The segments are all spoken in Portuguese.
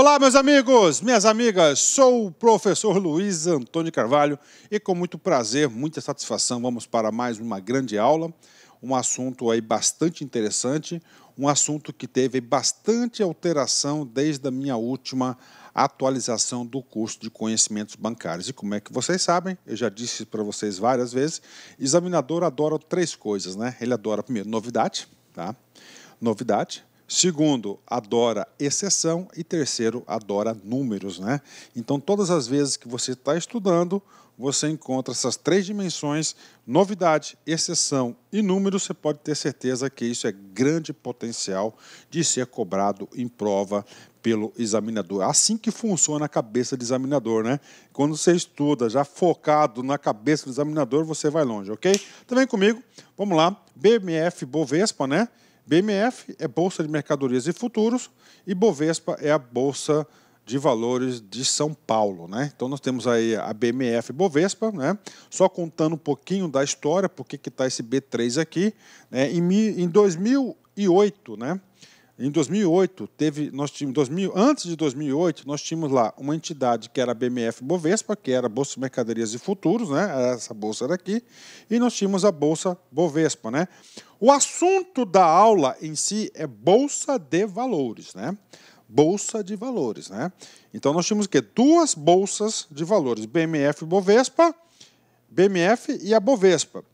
Olá, meus amigos, minhas amigas, sou o professor Luiz Antônio Carvalho e com muito prazer, muita satisfação, vamos para mais uma grande aula, um assunto aí bastante interessante, um assunto que teve bastante alteração desde a minha última atualização do curso de conhecimentos bancários. E como é que vocês sabem, eu já disse para vocês várias vezes, examinador adora três coisas, né? Ele adora primeiro novidade, tá? Novidade, Segundo, adora exceção. E terceiro, adora números. Né? Então, todas as vezes que você está estudando, você encontra essas três dimensões: novidade, exceção e números. Você pode ter certeza que isso é grande potencial de ser cobrado em prova pelo examinador. Assim que funciona a cabeça do examinador, né? Quando você estuda já focado na cabeça do examinador, você vai longe, ok? Então vem comigo, vamos lá. BMF Bovespa, né? BMF é Bolsa de Mercadorias e Futuros e Bovespa é a Bolsa de Valores de São Paulo, né? Então nós temos aí a BMF e Bovespa, né? Só contando um pouquinho da história, por que está esse B3 aqui, né? Em, em 2008, né? Em 2008, teve, nós tínhamos, 2000, antes de 2008, nós tínhamos lá uma entidade que era a BMF Bovespa, que era a Bolsa de Mercadorias e Futuros, né? essa bolsa era aqui, e nós tínhamos a Bolsa Bovespa. Né? O assunto da aula em si é Bolsa de Valores, né? Bolsa de Valores. Né? Então nós tínhamos que duas bolsas de valores, BMF Bovespa, BMF e a Bovespa.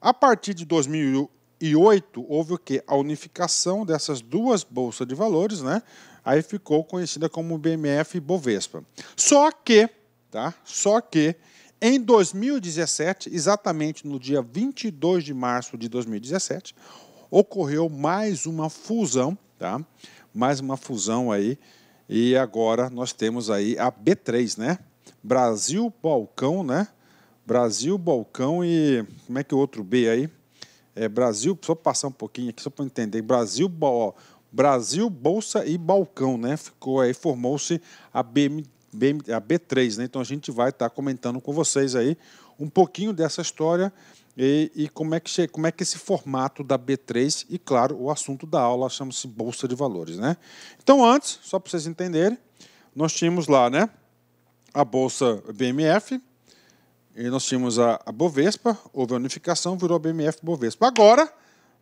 A partir de 2000, 2008 houve o que? A unificação dessas duas bolsas de valores, né? Aí ficou conhecida como BMF Bovespa. Só que, tá? Só que em 2017, exatamente no dia 22 de março de 2017, ocorreu mais uma fusão, tá? Mais uma fusão aí e agora nós temos aí a B3, né? Brasil Balcão, né? Brasil Balcão e como é que é o outro B aí? é, Brasil, só passar um pouquinho aqui, só para entender, Brasil, ó, Brasil, Bolsa e Balcão, né? Ficou aí, formou-se a, a B3, né? Então a gente vai estar tá comentando com vocês aí um pouquinho dessa história e, e como, é que, como é que esse formato da B3 e, claro, o assunto da aula chama-se Bolsa de Valores, né? Então, antes, só para vocês entenderem, nós tínhamos lá, né? A Bolsa BMF, e nós tínhamos a, a Bovespa, houve a unificação, virou a BMF Bovespa. Agora,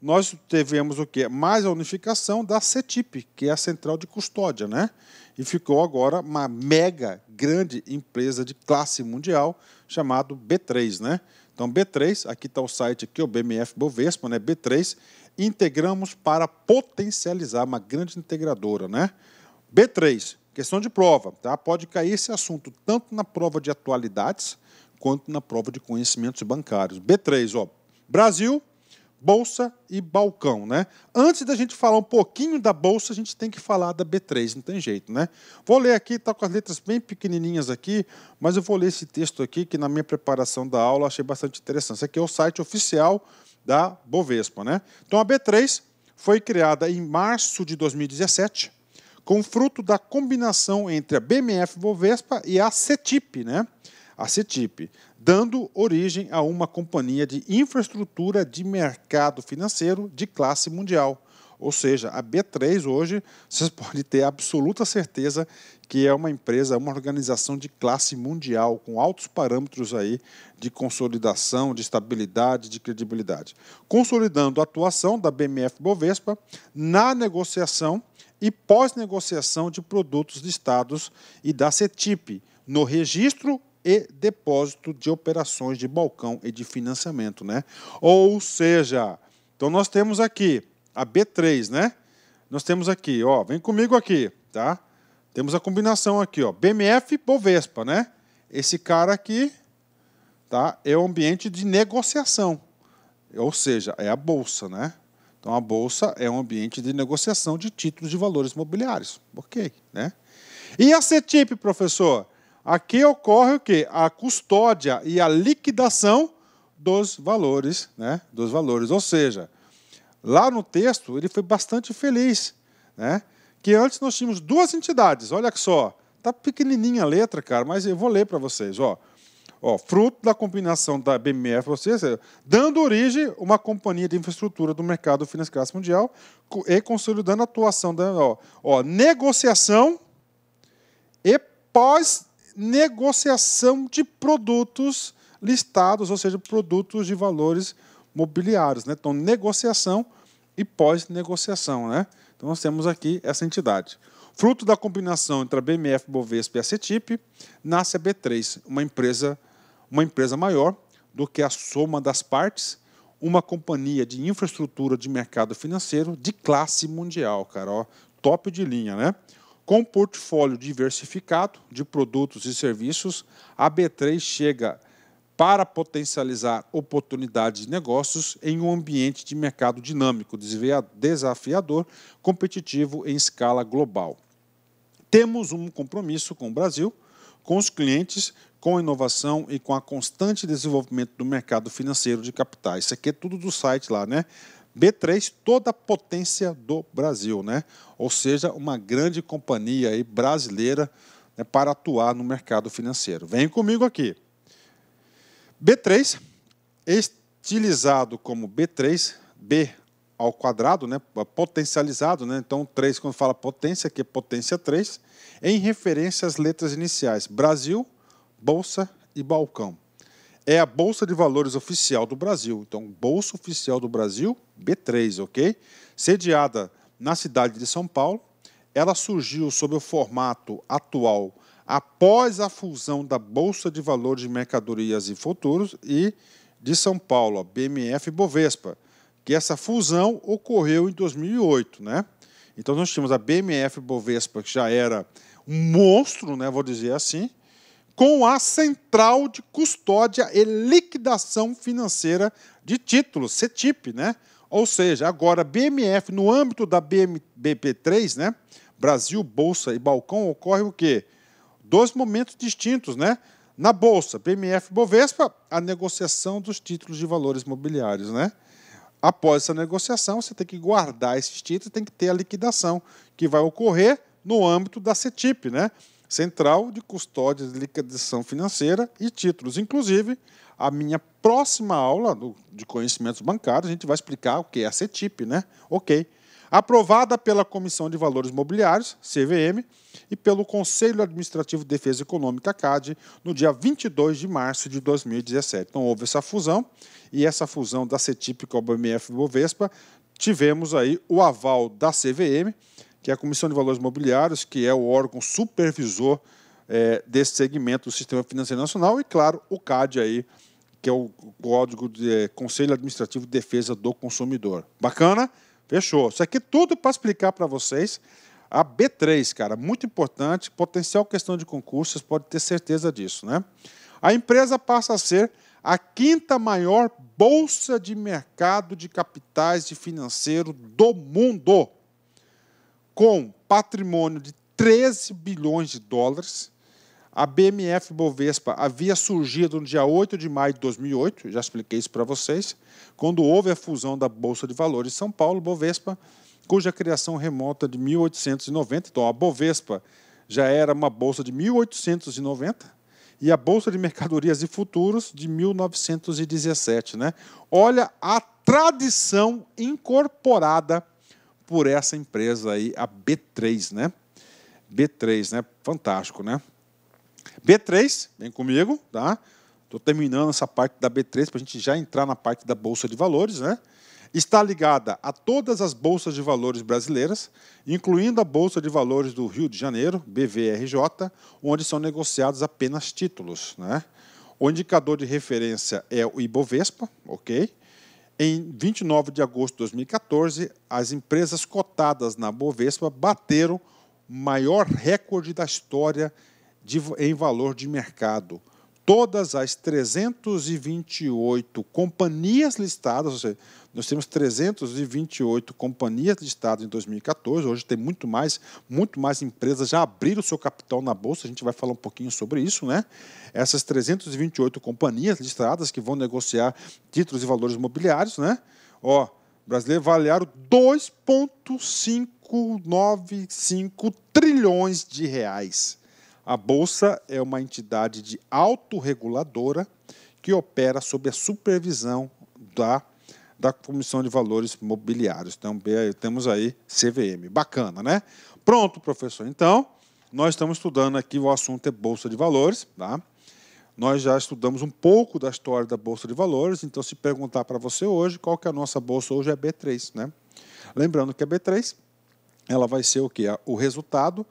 nós tivemos o quê? Mais a unificação da CETIP, que é a central de custódia, né? E ficou agora uma mega grande empresa de classe mundial chamado B3, né? Então B3, aqui está o site aqui, é o BMF Bovespa, né? B3, integramos para potencializar uma grande integradora, né? B3, questão de prova, tá? Pode cair esse assunto tanto na prova de atualidades quanto na prova de conhecimentos bancários. B3, ó, Brasil, Bolsa e Balcão, né? Antes da gente falar um pouquinho da Bolsa, a gente tem que falar da B3, não tem jeito, né? Vou ler aqui, está com as letras bem pequenininhas aqui, mas eu vou ler esse texto aqui que na minha preparação da aula achei bastante interessante. Esse aqui é o site oficial da Bovespa, né? Então a B3 foi criada em março de 2017, com fruto da combinação entre a BMF Bovespa e a CETIP, né? a CETIP, dando origem a uma companhia de infraestrutura de mercado financeiro de classe mundial. Ou seja, a B3 hoje, vocês podem ter absoluta certeza que é uma empresa, uma organização de classe mundial, com altos parâmetros aí de consolidação, de estabilidade, de credibilidade. Consolidando a atuação da BMF Bovespa na negociação e pós-negociação de produtos de estados e da CETIP, no registro e depósito de operações de balcão e de financiamento, né? Ou seja, então nós temos aqui a B3, né? Nós temos aqui, ó, vem comigo aqui, tá? Temos a combinação aqui, ó, BMF Bovespa, né? Esse cara aqui, tá? É o ambiente de negociação. Ou seja, é a bolsa, né? Então a bolsa é um ambiente de negociação de títulos de valores imobiliários. OK, né? E a CETIP, professor? Aqui ocorre o quê? A custódia e a liquidação dos valores, né? Dos valores, ou seja, lá no texto ele foi bastante feliz, né? Que antes nós tínhamos duas entidades. Olha só, tá pequenininha a letra, cara, mas eu vou ler para vocês, ó. Ó, fruto da combinação da BMF, ou seja, dando origem a uma companhia de infraestrutura do mercado financeiro mundial e consolidando a atuação da ó, ó negociação e pós negociação de produtos listados, ou seja, produtos de valores mobiliários. Né? Então, negociação e pós-negociação. Né? Então, nós temos aqui essa entidade. Fruto da combinação entre a BMF Bovespa e a CETIP, nasce a B3, uma empresa, uma empresa maior do que a soma das partes, uma companhia de infraestrutura de mercado financeiro de classe mundial, cara, ó, top de linha, né? Com um portfólio diversificado de produtos e serviços, a B3 chega para potencializar oportunidades de negócios em um ambiente de mercado dinâmico, desafiador, competitivo em escala global. Temos um compromisso com o Brasil, com os clientes, com a inovação e com a constante desenvolvimento do mercado financeiro de capitais. Isso aqui é tudo do site lá, né? B3, toda a potência do Brasil, né? ou seja, uma grande companhia aí brasileira né, para atuar no mercado financeiro. Vem comigo aqui. B3, estilizado como B3, B ao quadrado, né, potencializado, né? então 3, quando fala potência, aqui é potência 3, em referência às letras iniciais, Brasil, Bolsa e Balcão. É a Bolsa de Valores oficial do Brasil, então Bolsa Oficial do Brasil, B3, ok? Sediada na cidade de São Paulo, ela surgiu sob o formato atual após a fusão da Bolsa de Valores de Mercadorias e Futuros e de São Paulo, a BMF Bovespa, que essa fusão ocorreu em 2008, né? Então nós tínhamos a BMF Bovespa, que já era um monstro, né, vou dizer assim, com a Central de Custódia e Liquidação Financeira de Títulos, CETIP, né? Ou seja, agora BMF, no âmbito da BM, BP3, né? Brasil, Bolsa e Balcão, ocorre o quê? Dois momentos distintos, né? Na Bolsa, BMF Bovespa, a negociação dos títulos de valores mobiliários, né? Após essa negociação, você tem que guardar esses títulos, tem que ter a liquidação, que vai ocorrer no âmbito da CETIP, né? Central de Custódia de Liquidação Financeira e Títulos. Inclusive, a minha próxima aula do, de conhecimentos bancários, a gente vai explicar o que é a CETIP, né? Ok. Aprovada pela Comissão de Valores Mobiliários, CVM, e pelo Conselho Administrativo de Defesa Econômica, CAD, no dia 22 de março de 2017. Então, houve essa fusão, e essa fusão da CETIP com a BMF Bovespa, tivemos aí o aval da CVM, que é a Comissão de Valores Mobiliários, que é o órgão supervisor é, desse segmento do Sistema Financeiro Nacional, e, claro, o CAD aí, que é o Código de é, Conselho Administrativo de Defesa do Consumidor. Bacana? Fechou. Isso aqui é tudo para explicar para vocês a B3, cara, muito importante, potencial questão de concursos, pode ter certeza disso, né? A empresa passa a ser a quinta maior bolsa de mercado de capitais de financeiro do mundo, com patrimônio de 13 bilhões de dólares a BMF Bovespa havia surgido no dia 8 de maio de 2008, já expliquei isso para vocês, quando houve a fusão da Bolsa de Valores São Paulo, Bovespa, cuja criação remonta de 1890. Então, a Bovespa já era uma bolsa de 1890 e a Bolsa de Mercadorias e Futuros de 1917. Né? Olha a tradição incorporada por essa empresa aí, a B3, né? B3, né? Fantástico, né? B3, vem comigo, tá? Estou terminando essa parte da B3 para a gente já entrar na parte da Bolsa de Valores, né? Está ligada a todas as bolsas de valores brasileiras, incluindo a Bolsa de Valores do Rio de Janeiro, BVRJ, onde são negociados apenas títulos, né? O indicador de referência é o Ibovespa, ok? Em 29 de agosto de 2014, as empresas cotadas na Bovespa bateram o maior recorde da história de, em valor de mercado todas as 328 companhias listadas, ou seja, nós temos 328 companhias listadas em 2014, hoje tem muito mais, muito mais empresas já abriram seu capital na bolsa, a gente vai falar um pouquinho sobre isso, né? Essas 328 companhias listadas que vão negociar títulos e valores imobiliários, né? Ó, brasileiro avaliaram 2,595 trilhões de reais. A Bolsa é uma entidade de autorreguladora que opera sob a supervisão da, da Comissão de Valores Mobiliários. Então, temos aí CVM. Bacana, né? Pronto, professor. Então, nós estamos estudando aqui, o assunto é Bolsa de Valores, tá? Nós já estudamos um pouco da história da Bolsa de Valores, então se perguntar para você hoje qual que é a nossa bolsa hoje é B3, né? Lembrando que a B3, ela vai ser o que? O resultado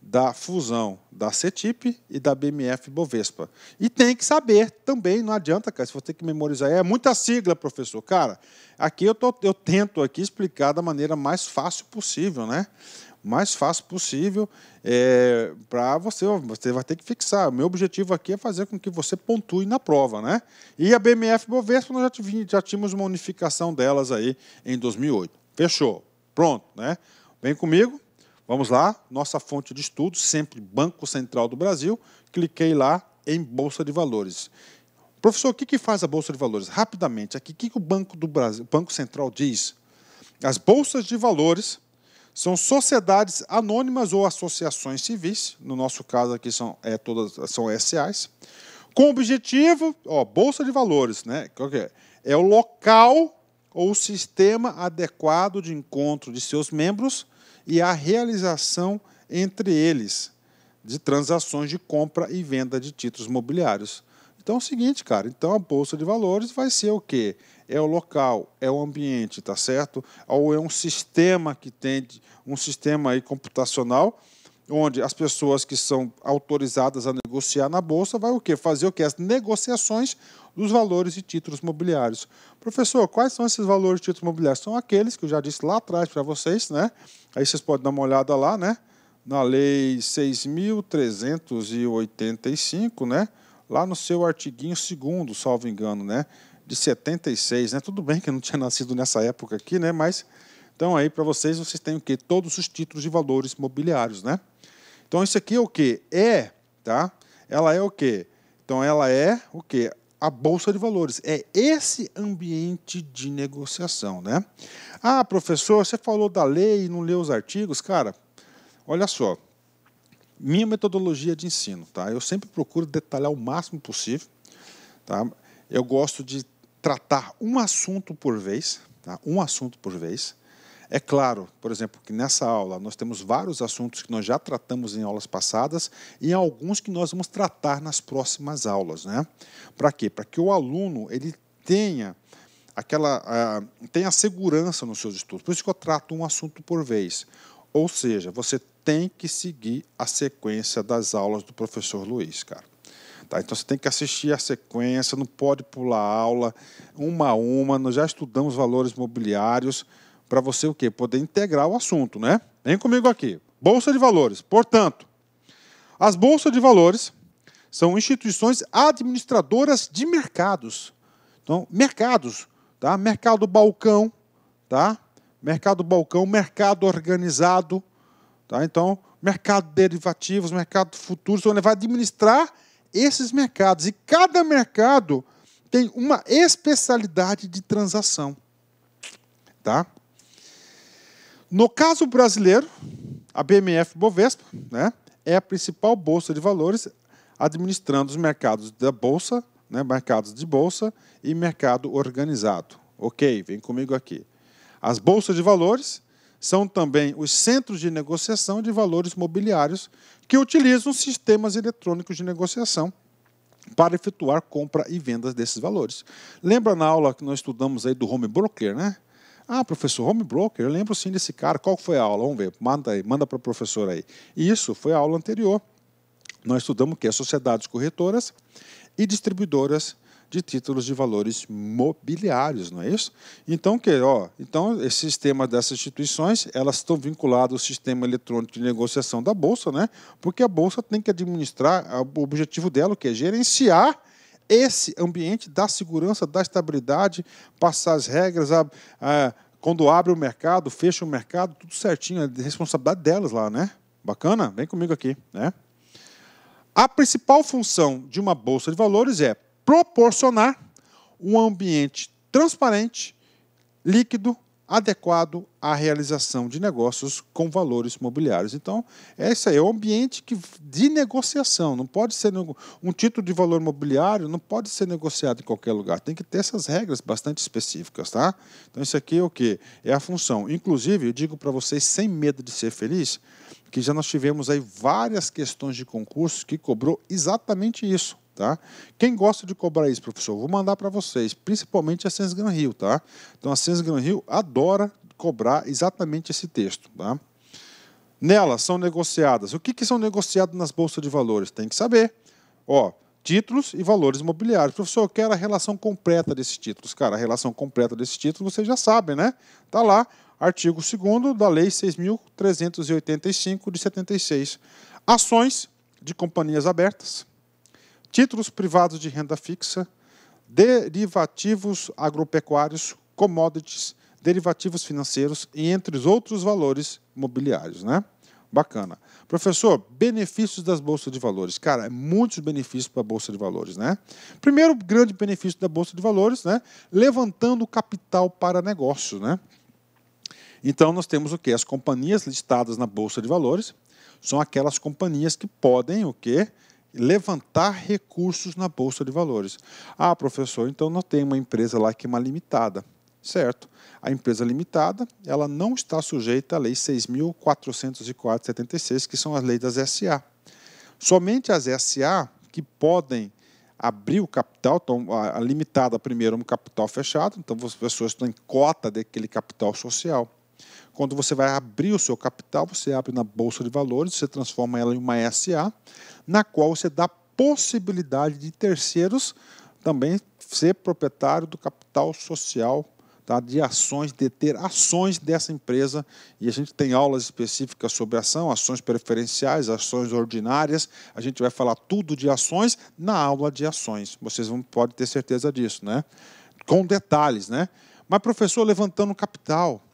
da fusão da CETIP e da BMF Bovespa. E tem que saber também, não adianta, cara, se você tem que memorizar. É muita sigla, professor. Cara, aqui eu, tô, eu tento aqui explicar da maneira mais fácil possível, né? Mais fácil possível é, eh, para você. Você vai ter que fixar. O meu objetivo aqui é fazer com que você pontue na prova, né? E a BMF Bovespa, nós já, tivemos, já tínhamos uma unificação delas aí em 2008. Fechou. Pronto, né? Vem comigo Vamos lá, nossa fonte de estudo, sempre Banco Central do Brasil. Cliquei lá em Bolsa de Valores. Professor, o que, que faz a Bolsa de Valores? Rapidamente, aqui, o que, que o Banco, do Brasil, Banco Central diz? As bolsas de valores são sociedades anônimas ou associações civis, no nosso caso aqui são, é, todas são SAs, com objetivo, ó, bolsa de valores, né? É? é o local ou sistema adequado de encontro de seus membros e a realização entre eles de transações de compra e venda de títulos mobiliários. Então é o seguinte, cara, então a bolsa de valores vai ser o quê? É o local, é o ambiente, tá certo? Ou é um sistema que tem um sistema aí computacional onde as pessoas que são autorizadas a negociar na bolsa vai o quê? Fazer o quê? As negociações dos valores de títulos mobiliários. Professor, quais são esses valores de títulos mobiliários? São aqueles que eu já disse lá atrás para vocês, né? Aí vocês podem dar uma olhada lá, né? Na lei 6385, né? Lá no seu artiguinho segundo, salvo engano, né? De 76, né? Tudo bem que eu não tinha nascido nessa época aqui, né? Mas então aí para vocês, vocês têm o quê? Todos os títulos de valores mobiliários, né? Então isso aqui é o que? É, tá? Ela é o que? Então ela é o que? A bolsa de valores. É esse ambiente de negociação, né? Ah, professor, você falou da lei e não leu os artigos, cara. Olha só. Minha metodologia de ensino, tá? Eu sempre procuro detalhar o máximo possível, tá? Eu gosto de tratar um assunto por vez, tá? Um assunto por vez. É claro, por exemplo, que nessa aula nós temos vários assuntos que nós já tratamos em aulas passadas e alguns que nós vamos tratar nas próximas aulas, né? Para quê? Para que o aluno ele tenha aquela uh, tenha segurança nos seus estudos. Por isso que eu trato um assunto por vez. Ou seja, você tem que seguir a sequência das aulas do professor Luiz, cara. Tá, então você tem que assistir a sequência, não pode pular aula, uma a uma. Nós já estudamos valores mobiliários para você o quê? Poder integrar o assunto, né? Vem comigo aqui. Bolsa de valores. Portanto, as bolsas de valores são instituições administradoras de mercados. Então, mercados, tá? Mercado balcão, tá? Mercado balcão, mercado organizado, tá? Então, mercado derivativos, mercado futuros, onde vai administrar esses mercados. E cada mercado tem uma especialidade de transação, tá? No caso brasileiro, a BMF Bovespa né, é a principal bolsa de valores, administrando os mercados da bolsa, né, mercados de bolsa e mercado organizado. Ok, vem comigo aqui. As bolsas de valores são também os centros de negociação de valores mobiliários que utilizam sistemas eletrônicos de negociação para efetuar compra e vendas desses valores. Lembra na aula que nós estudamos aí do home broker, né? Ah, professor, home broker, eu lembro sim desse cara. Qual foi a aula? Vamos ver, manda aí, manda para o professor aí. E isso foi a aula anterior. Nós estudamos o que? Sociedades corretoras e distribuidoras de títulos de valores mobiliários, não é isso? Então, que, ó, então esse sistema dessas instituições, elas estão vinculadas ao sistema eletrônico de negociação da bolsa, né? Porque a bolsa tem que administrar o objetivo dela, que é gerenciar esse ambiente da segurança, da estabilidade, passar as regras, a, a, quando abre o mercado, fecha o mercado, tudo certinho, é responsabilidade delas lá, né? Bacana? Vem comigo aqui, né? A principal função de uma bolsa de valores é proporcionar um ambiente transparente, líquido adequado à realização de negócios com valores mobiliários. Então, esse aí é o ambiente que, de negociação. Não pode ser um título de valor mobiliário não pode ser negociado em qualquer lugar. Tem que ter essas regras bastante específicas, tá? Então, isso aqui é o que é a função. Inclusive, eu digo para vocês sem medo de ser feliz que já nós tivemos aí várias questões de concurso que cobrou exatamente isso. Tá? Quem gosta de cobrar isso, professor? Vou mandar para vocês, principalmente a Sens Gran Rio. Tá? Então a Sens Gran Rio adora cobrar exatamente esse texto. Tá? Nelas são negociadas. O que, que são negociados nas bolsas de valores? Tem que saber. Ó, títulos e valores imobiliários. Professor, eu quero a relação completa desses títulos. Cara, a relação completa desses títulos vocês já sabem, né? Tá lá, artigo 2 da Lei 6.385 de 76. Ações de companhias abertas títulos privados de renda fixa, derivativos agropecuários, commodities, derivativos financeiros e entre os outros valores mobiliários, né? Bacana. Professor, benefícios das bolsas de valores. Cara, é muitos benefícios para a bolsa de valores, né? Primeiro grande benefício da bolsa de valores, né? Levantando capital para negócios, né? Então nós temos o que as companhias listadas na bolsa de valores são aquelas companhias que podem o que levantar recursos na bolsa de valores. Ah, professor, então não tem uma empresa lá que é uma limitada. Certo. A empresa limitada, ela não está sujeita à lei 6.404/76, que são as leis das SA. Somente as SA que podem abrir o capital, então, a limitada primeiro é um capital fechado, então as pessoas estão em cota daquele capital social. Quando você vai abrir o seu capital, você abre na bolsa de valores, você transforma ela em uma SA, na qual você dá possibilidade de terceiros também ser proprietário do capital social, tá? de ações, de ter ações dessa empresa. E a gente tem aulas específicas sobre ação, ações preferenciais, ações ordinárias. A gente vai falar tudo de ações na aula de ações. Vocês vão, podem ter certeza disso, né? Com detalhes, né? Mas, professor, levantando capital,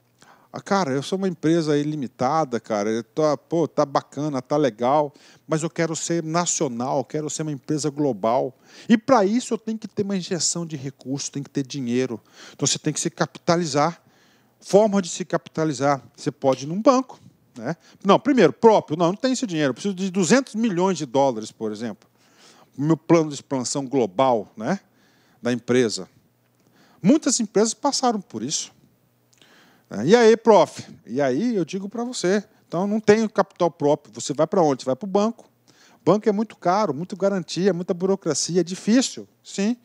ah, cara, eu sou uma empresa ilimitada, cara. Tô, pô, tá bacana, tá legal, mas eu quero ser nacional, quero ser uma empresa global. E para isso eu tenho que ter uma injeção de recursos, tem que ter dinheiro. Então você tem que se capitalizar. Forma de se capitalizar, você pode ir num banco, né? Não, primeiro, próprio, não, não tem esse dinheiro. Eu preciso de 200 milhões de dólares, por exemplo. Meu plano de expansão global, né, da empresa. Muitas empresas passaram por isso. É, e aí, prof? E aí eu digo para você, então não tenho capital próprio. Você vai para onde? Você vai para o banco. Banco é muito caro, muita garantia, muita burocracia, é difícil, sim.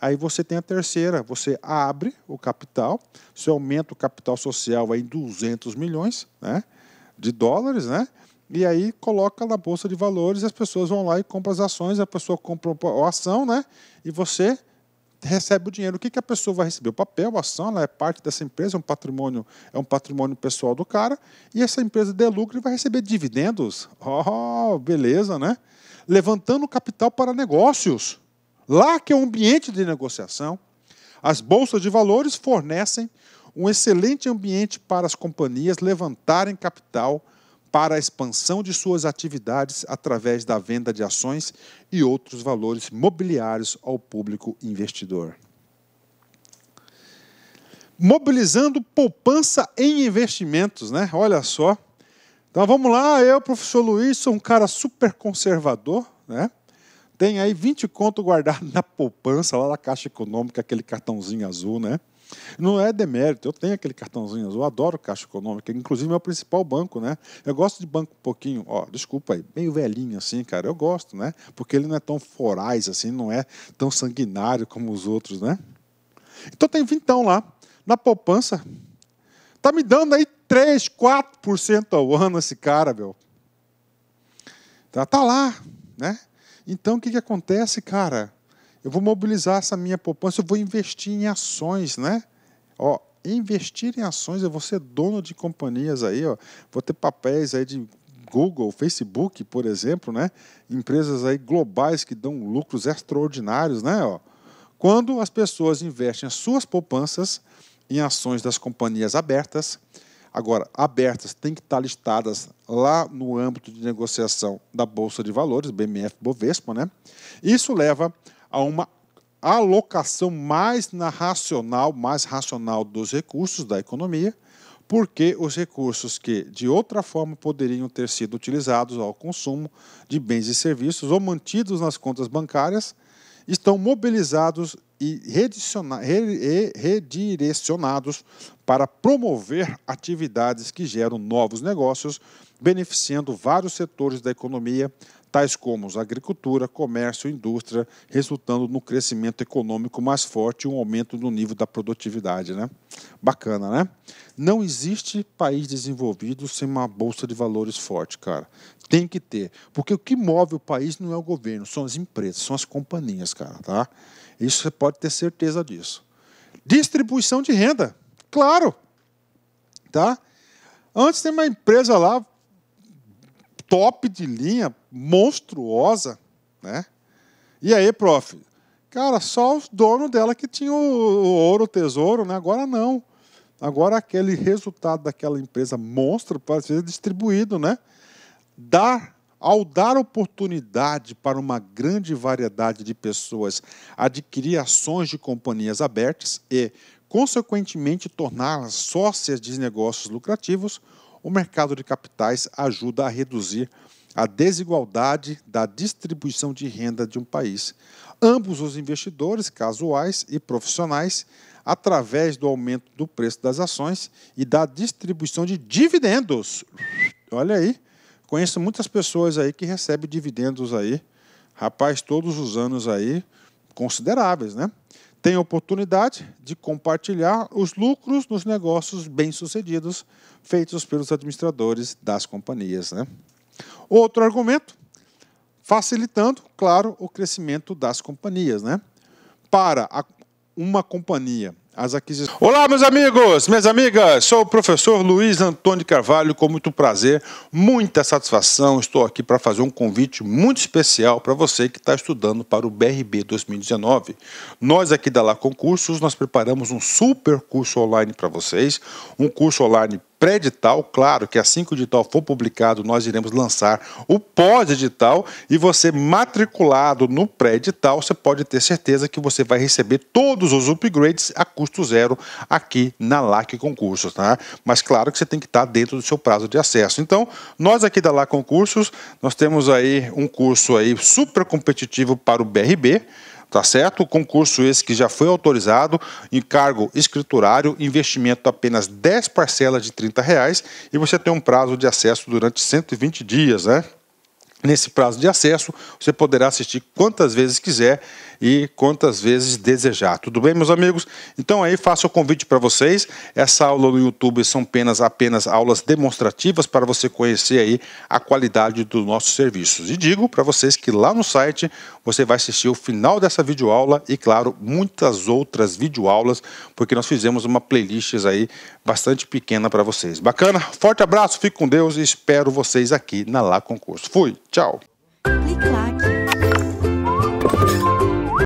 Aí você tem a terceira, você abre o capital, você aumenta o capital social em 200 milhões né, de dólares, né? E aí coloca na bolsa de valores, as pessoas vão lá e compram as ações, a pessoa compra a ação, né? E você recebe o dinheiro. O que, que a pessoa vai receber? O papel, a ação, ela é parte dessa empresa, é um patrimônio, é um patrimônio pessoal do cara, e essa empresa de lucro e vai receber dividendos. Oh, beleza, né? Levantando capital para negócios. Lá que é o ambiente de negociação, as bolsas de valores fornecem um excelente ambiente para as companhias levantarem capital para a expansão de suas atividades através da venda de ações e outros valores mobiliários ao público investidor. Mobilizando poupança em investimentos, né? Olha só. Então vamos lá, eu, professor Luiz, sou um cara super conservador, né? Tem aí 20 conto guardado na poupança, lá na Caixa Econômica, aquele cartãozinho azul, né? Não é demérito, eu tenho aquele cartãozinho azul, eu adoro Caixa Econômica, inclusive meu é principal banco, né? Eu gosto de banco um pouquinho, ó, desculpa aí, meio velhinho assim, cara, eu gosto, né? Porque ele não é tão foraz assim, não é tão sanguinário como os outros, né? Então tem vintão lá, na poupança, tá me dando aí 3, 4% ao ano esse cara, meu. Tá, tá lá, né? Então o que, que acontece, cara? Eu vou mobilizar essa minha poupança, eu vou investir em ações, né? Ó, investir em ações, eu vou ser dono de companhias aí, ó, vou ter papéis aí de Google, Facebook, por exemplo, né? Empresas aí globais que dão lucros extraordinários, né? Ó. Quando as pessoas investem as suas poupanças em ações das companhias abertas, agora abertas têm que estar listadas lá no âmbito de negociação da bolsa de valores, BMF Bovespa, né? Isso leva a uma alocação mais racional, mais racional dos recursos da economia, porque os recursos que de outra forma poderiam ter sido utilizados ao consumo de bens e serviços ou mantidos nas contas bancárias estão mobilizados e redirecionados para promover atividades que geram novos negócios, beneficiando vários setores da economia, tais como agricultura, comércio, indústria, resultando no crescimento econômico mais forte e um aumento no nível da produtividade. Né? Bacana, né? Não existe país desenvolvido sem uma bolsa de valores forte, cara. Tem que ter. Porque o que move o país não é o governo, são as empresas, são as companhias, cara. Tá? Isso você pode ter certeza disso. Distribuição de renda, claro. Tá? Antes tem uma empresa lá top de linha, monstruosa, né? E aí, prof, cara, só os donos dela que tinham o ouro, o tesouro, né? Agora não. Agora aquele resultado daquela empresa monstro pode ser distribuído, né? Dar, ao dar oportunidade para uma grande variedade de pessoas adquirir ações de companhias abertas e, consequentemente, torná-las sócias de negócios lucrativos, o mercado de capitais ajuda a reduzir a desigualdade da distribuição de renda de um país. Ambos os investidores, casuais e profissionais, através do aumento do preço das ações e da distribuição de dividendos. Olha aí, conheço muitas pessoas aí que recebem dividendos aí, rapaz, todos os anos aí, consideráveis, né? tem a oportunidade de compartilhar os lucros nos negócios bem-sucedidos feitos pelos administradores das companhias. Né? Outro argumento, facilitando, claro, o crescimento das companhias. Né? Para uma companhia as aquisições. Olá, meus amigos, minhas amigas, sou o professor Luiz Antônio Carvalho, com muito prazer, muita satisfação. Estou aqui para fazer um convite muito especial para você que está estudando para o BRB 2019. Nós aqui da Lá Concursos, nós preparamos um super curso online para vocês, um curso online pré-edital, claro que assim que o edital for publicado, nós iremos lançar o pós-edital e você matriculado no pré-edital, você pode ter certeza que você vai receber todos os upgrades a custo zero aqui na LAC Concursos, tá? Mas claro que você tem que estar dentro do seu prazo de acesso. Então, nós aqui da LAC Concursos, nós temos aí um curso aí super competitivo para o BRB, Tá certo? O concurso esse que já foi autorizado, encargo escriturário, investimento apenas 10 parcelas de 30 reais e você tem um prazo de acesso durante 120 dias, né? Nesse prazo de acesso, você poderá assistir quantas vezes quiser e quantas vezes desejar. Tudo bem, meus amigos? Então aí faço o convite para vocês. Essa aula no YouTube são apenas, apenas aulas demonstrativas para você conhecer aí a qualidade dos nossos serviços. E digo para vocês que lá no site você vai assistir o final dessa videoaula e, claro, muitas outras videoaulas, porque nós fizemos uma playlist aí bastante pequena para vocês. Bacana? Forte abraço, fique com Deus e espero vocês aqui na Lá Concurso. Fui, tchau!